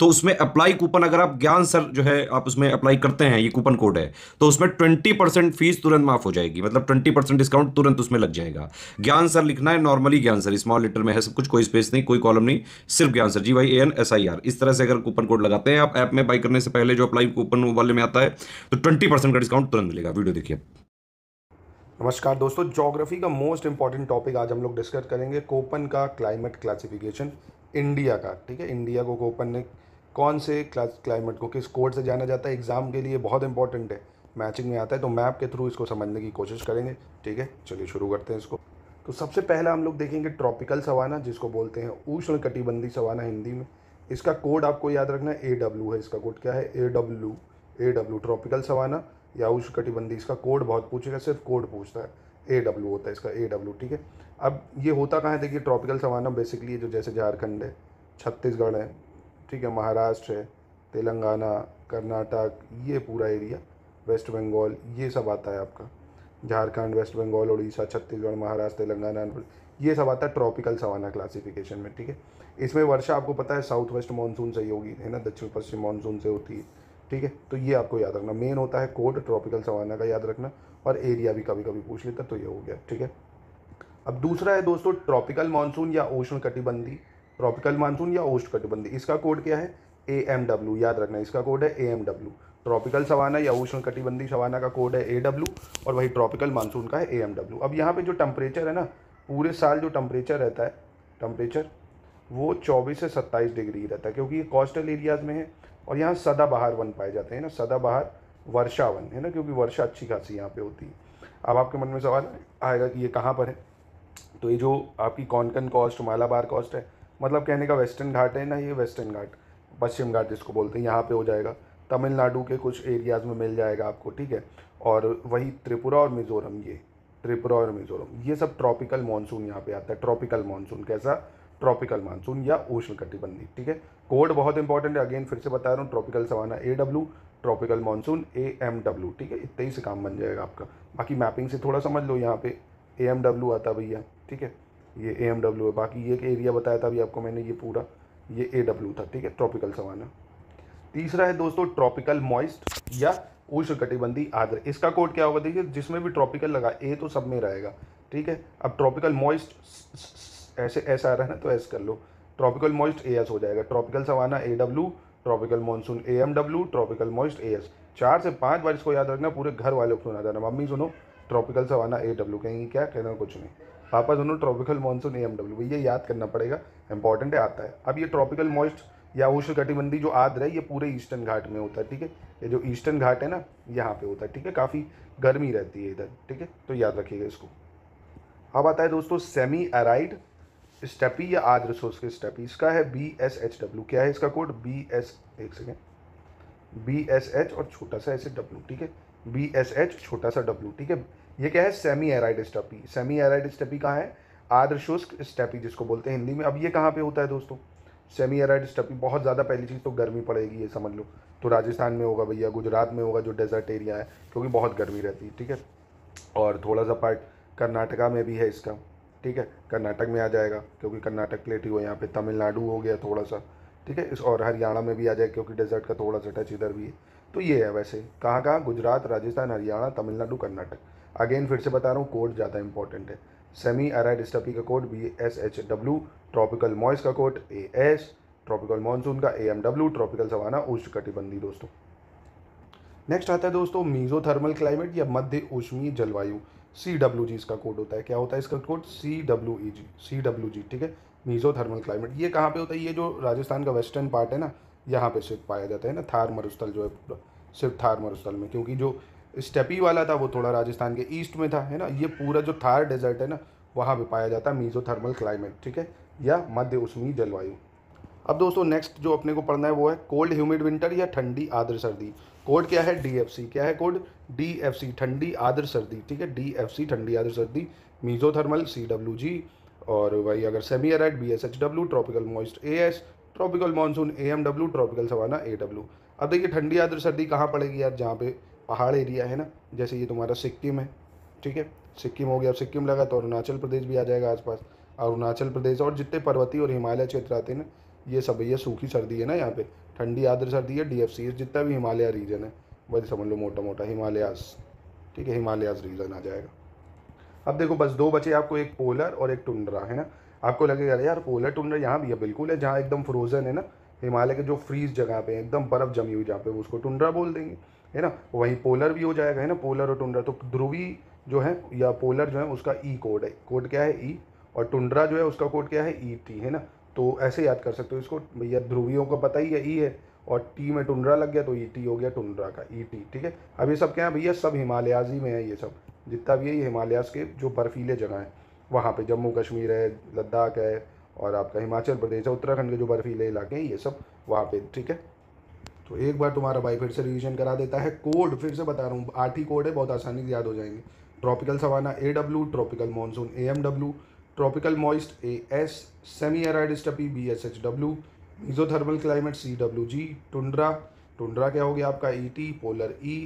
तो उसमें apply coupon अगर आप ज्ञान सर जो है आप उसमें अप्लाई करते हैं ये कूपन कोड है तो उसमें ट्वेंटी परसेंट फीस तुरंत माफ हो जाएगी मतलब ट्वेंटी परसेंट डिस्काउंट तुरंत उसमें लग जाएगा ज्ञान सर लिखना है नॉर्मली ज्ञान सर स्मॉल लेटर में है सब कुछ कोई स्पेस नहीं कोई कॉलम नहीं सिर्फ Gyan sir G Y N S I R इस तरह से अगर कूपन कोड लगाते हैं आप ऐप में बाई करने से पहले जो अप्लाई कूपन वाले में आता है तो ट्वेंटी परसेंट का डिस्काउंट तुरंत मिलेगा वीडियो देखिए नमस्कार दोस्तों जोग्राफी का मोस्ट इंपॉर्टेंट टॉपिक आज हम लोग डिस्कस करेंगे कोपन का क्लाइमेट क्लासिफिकेशन इंडिया का ठीक है इंडिया को कोपन ने कौन से क्लाइमेट को किस कोड से जाना जाता है एग्ज़ाम के लिए बहुत इंपॉर्टेंट है मैचिंग में आता है तो मैप के थ्रू इसको समझने की कोशिश करेंगे ठीक है चलिए शुरू करते हैं इसको तो सबसे पहला हम लोग देखेंगे ट्रॉपिकल सवाना जिसको बोलते हैं उष्ण कटिबंधी सवाना हिंदी में इसका कोड आपको याद रखना है ए डब्ल्यू है इसका कोड क्या है A W A W tropical savanna या उष्ण कटिबंधी इसका कोड बहुत पूछेगा सिर्फ कोड पूछता है ए डब्ल्यू होता है इसका ए डब्ल्यू ठीक है अब ये होता कहाँ है देखिए ट्रॉपिकल सवाना बेसिकली जो जैसे झारखंड है छत्तीसगढ़ है ठीक है महाराष्ट्र है तेलंगाना कर्नाटक ये पूरा एरिया वेस्ट बंगाल ये सब आता है आपका झारखंड वेस्ट बंगाल उड़ीसा छत्तीसगढ़ महाराष्ट्र तेलंगाना ये सब आता है ट्रॉपिकल सवाना क्लासिफिकेशन में ठीक है इसमें वर्षा आपको पता है साउथ वेस्ट मानसून से ही होगी है ना दक्षिण पश्चिम मानसून से होती है ठीक है तो ये आपको याद रखना मेन होता है कोड ट्रॉपिकल सवाना का याद रखना और एरिया भी कभी कभी पूछ लेता तो ये हो गया ठीक है अब दूसरा है दोस्तों ट्रॉपिकल मानसून या उष्ण कटिबंधी ट्रॉपिकल मानसून या ओस्ट कटिबंधी इसका कोड क्या है ए एम डब्ल्यू याद रखना इसका कोड है A M W tropical savanna या उष्ण कटिबंधी सवाना का कोड है ए डब्ल्यू और वही ट्रॉपिकल मानसून का है ए एम डब्ल्यू अब यहाँ पे जो टेम्परेचर है ना पूरे साल जो टम्परेचर रहता है टेम्परेचर वो चौबीस से सत्ताईस डिग्री रहता है क्योंकि ये कोस्टल एरियाज़ में है और यहाँ सदाबहार वन पाए जाते हैं ना सदाबहार वर्षा वन है ना क्योंकि वर्षा अच्छी खासी यहाँ पे होती है अब आपके मन में सवाल आएगा कि ये कहाँ पर है तो ये जो आपकी कॉनकन कॉस्ट मालाबार कॉस्ट है मतलब कहने का वेस्टर्न घाट है ना ये वेस्टर्न घाट पश्चिम घाट जिसको बोलते हैं यहाँ पे हो जाएगा तमिलनाडु के कुछ एरियाज़ में मिल जाएगा आपको ठीक है और वही त्रिपुरा और मिज़ोरम ये त्रिपुरा और मिज़ोरम ये सब ट्रॉपिकल मानसून यहाँ पे आता है ट्रॉपिकल मानसून कैसा ट्रॉपिकल मानसून या उष्ण कटिबंधी ठीक है कोड बहुत इंपॉर्टेंट है अगेन फिर से बता रहा हूँ tropical savanna A W tropical monsoon A M W ठीक है इतना ही से काम बन जाएगा आपका बाकी मैपिंग से थोड़ा समझ लो यहाँ पे ए एम डब्ल्यू आता भैया ठीक है ये ए एम डब्ल्यू है बाकी ये एक एरिया बताया था अभी आपको मैंने ये पूरा ये ए डब्ल्यू था ठीक है ट्रॉपिकल सवाना तीसरा है दोस्तों ट्रॉपिकल मॉइस्ट या उष्ण कटिबंधी आर्द्र इसका कोड क्या होगा देखिए जिसमें भी ट्रॉपिकल लगा ए तो सब में रहेगा ठीक है अब ट्रॉपिकल मॉइस्ट ऐसे ऐसा आ रहा है ना तो ऐसा कर लो ट्रॉपिकल मॉइस्ट ए एस हो जाएगा tropical savanna A W tropical monsoon A M W tropical moist A S चार से पाँच बार इसको याद रखना पूरे घर वाले को सुना देना मम्मी सुनो ट्रॉपिकल सवाना ए डब्ल्यू कहेंगे क्या कहना कुछ नहीं पापा दोनों ट्रॉपिकल मानसून ए एमडब्ल्यू भैया याद करना पड़ेगा इंपॉर्टेंट है आता है अब ये ट्रॉपिकल मॉइस्ट या कटिबंधी जो आद्र है ये पूरे ईस्टर्न घाट में होता है ठीक है ये जो ईस्टर्न घाट है ना यहाँ पे होता है ठीक है काफ़ी गर्मी रहती है इधर ठीक है तो याद रखिएगा इसको अब आता है दोस्तों सेमी अराइड स्टेपी या आद्र सोर्स के स्टेपी इसका है बी एस एच डब्ल्यू क्या है इसका कोड बी एस एक सेकेंड बी एस एच और छोटा सा ऐसे डब्ल्यू ठीक है बी एस एच छोटा सा डब्ल्यू ठीक है ये क्या है semi arid steppe semi arid steppe कहाँ है आर्द्र शुष्क स्टेपी जिसको बोलते हैं हिंदी में अब ये कहाँ पे होता है दोस्तों सेमी एराइड स्टेपी बहुत ज़्यादा पहली चीज़ तो गर्मी पड़ेगी ये समझ लो तो राजस्थान में होगा भैया गुजरात में होगा जो डेजर्ट एरिया है क्योंकि बहुत गर्मी रहती है ठीक है और थोड़ा सा पार्ट कर्नाटका में भी है इसका ठीक है कर्नाटक में आ जाएगा क्योंकि कर्नाटक प्लेट ही हो यहाँ पे तमिलनाडु हो गया थोड़ा सा ठीक है इस और हरियाणा में भी आ जाएगा क्योंकि डेजर्ट का थोड़ा सा टच इधर भी है तो ये है वैसे कहाँ कहाँ गुजरात राजस्थान हरियाणा तमिलनाडु कर्नाटक अगेन फिर से बता रहा हूँ कोड ज़्यादा इंपॉर्टेंट है सेमी अरा स्टपी का code B S H W tropical moist का code A S tropical monsoon का A M W tropical savanna उष्ण कटिबंधी दोस्तों नेक्स्ट आता है दोस्तों मीजो थर्मल क्लाइमेट या मध्य उष्मी जलवायु सी डब्ल्यू जी इसका कोड होता है क्या होता है इसका code C W E G C W G ठीक है मीजो थर्मल क्लाइमेट ये कहाँ पे होता है ये जो राजस्थान का वेस्टर्न पार्ट है ना यहाँ पे सिर्फ पाया जाता है ना थार मरुस्थल जो है सिर्फ थार मरुस्थल में क्योंकि जो स्टेपी वाला था वो थोड़ा राजस्थान के ईस्ट में था है ना ये पूरा जो थार डेजर्ट है ना वहाँ पर पाया जाता है मीजो थर्मल क्लाइमेट ठीक है या मध्य उष्मी जलवायु अब दोस्तों नेक्स्ट जो अपने को पढ़ना है वो है कोल्ड ह्यूमिड विंटर या ठंडी आदर सर्दी कोड क्या है डी क्या है कोड डी ठंडी आदर सर्दी ठीक है डी ठंडी आदर सर्दी mesothermal C W G और वही अगर semi arid B S H W tropical moist A S tropical monsoon A M W tropical savanna A W अब देखिए ठंडी आदर सर्दी कहाँ पड़ेगी यार जहाँ पे पहाड़ एरिया है ना जैसे ये तुम्हारा सिक्किम है ठीक है सिक्किम हो गया अब सिक्किम लगा तो अरुणाचल प्रदेश भी आ जाएगा आसपास अरुणाचल प्रदेश और जितने पर्वतीय और हिमालय क्षेत्र आते हैं ना ये सब ये सूखी सर्दी है ना यहाँ पे ठंडी आद्र सर्दी है डी एफ सी जितना भी हिमालय रीजन है वही समझ लो मोटा मोटा हिमालयास ठीक है हिमालयास रीजन आ जाएगा अब देखो बस दो बचे आपको एक पोलर और एक टुंडरा है ना आपको लगेगा यार पोलर टुंडरा यहाँ भी है बिल्कुल है जहाँ एकदम फ्रोजन है ना हिमालय के जो फ्रीज जगह पे एकदम बर्फ़ जमी हुई जहाँ पे उसको टुंडरा बोल देंगे है ना वहीं पोलर भी हो जाएगा है ना पोलर और टुंड्रा तो ध्रुवी जो है या पोलर जो है उसका ई e कोड है कोड क्या है ई e. और टुंड्रा जो है उसका कोड क्या है ई e टी है ना तो ऐसे याद कर सकते हो इसको भैया ध्रुवियों का पता ही है ई है और टी में टुंड्रा लग गया तो ई टी हो गया टुंड्रा का ई टी ठीक है अब ये सब क्या है भैया सब हिमालयाजी में है ये सब जितना भी है ये हिमालयाज के जो बर्फीले जगह हैं वहाँ पे जम्मू कश्मीर है लद्दाख है और आपका हिमाचल प्रदेश है उत्तराखंड के जो बर्फीले इलाके हैं ये सब वहाँ पे ठीक है तो एक बार तुम्हारा भाई फिर से रिविजन करा देता है कोड फिर से बता रहा हूँ आठ ही कोड है बहुत आसानी से याद हो जाएंगे tropical savanna A W tropical monsoon A M W tropical moist A S semi arid steppe B S H W mesothermal climate C W G tundra tundra क्या हो गया आपका E T polar E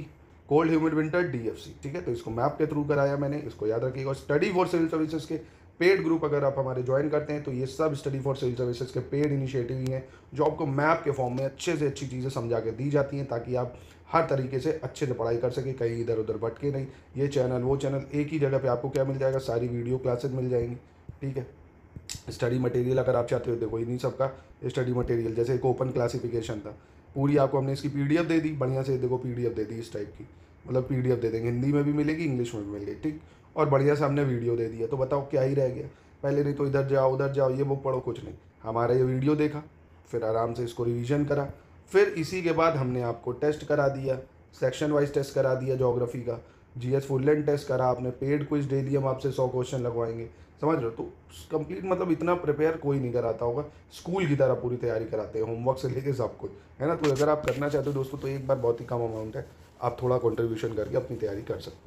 cold humid winter D F C ठीक है तो इसको map के through कराया मैंने इसको याद रखिएगा स्टडी फॉर सिविल सर्विसेज के पेड ग्रुप अगर आप हमारे ज्वाइन करते हैं तो ये सब स्टडी फॉर सिविल सर्विसेज के पेड इनिशिएटिव ही हैं जो आपको मैप के फॉर्म में अच्छे से अच्छी चीज़ें समझा के दी जाती हैं ताकि आप हर तरीके से अच्छे से पढ़ाई कर सके कहीं इधर उधर भटके नहीं ये चैनल वो चैनल एक ही जगह पर आपको क्या मिल जाएगा सारी वीडियो क्लासेज मिल जाएंगी ठीक है स्टडी मटेरियल अगर आप चाहते हो देखो इन्हीं सबका स्टडी मटेरियल जैसे एक ओपन क्लासिफिकेशन था पूरी आपको हमने इसकी पी दे दी बढ़िया से देखो पी दे दी इस टाइप की मतलब पी दे देंगे हिंदी में भी मिलेगी इंग्लिश में भी मिलेगी ठीक और बढ़िया सा हमने वीडियो दे दिया तो बताओ क्या ही रह गया पहले नहीं तो इधर जाओ उधर जाओ ये बुक पढ़ो कुछ नहीं हमारा ये वीडियो देखा फिर आराम से इसको रिविजन करा फिर इसी के बाद हमने आपको टेस्ट करा दिया सेक्शन वाइज टेस्ट करा दिया जोग्राफी का जी एस फुल टेस्ट करा आपने पेड क्विज डेली हम आपसे सौ क्वेश्चन लगवाएंगे समझ रहे हो तो कंप्लीट मतलब इतना प्रिपेयर कोई नहीं कराता होगा स्कूल की तरह पूरी तैयारी कराते हैं होमवर्क से लेके सब कुछ है ना तो अगर आप करना चाहते हो दोस्तों तो एक बार बहुत ही कम अमाउंट है आप थोड़ा कंट्रीब्यूशन करके अपनी तैयारी कर सकते हो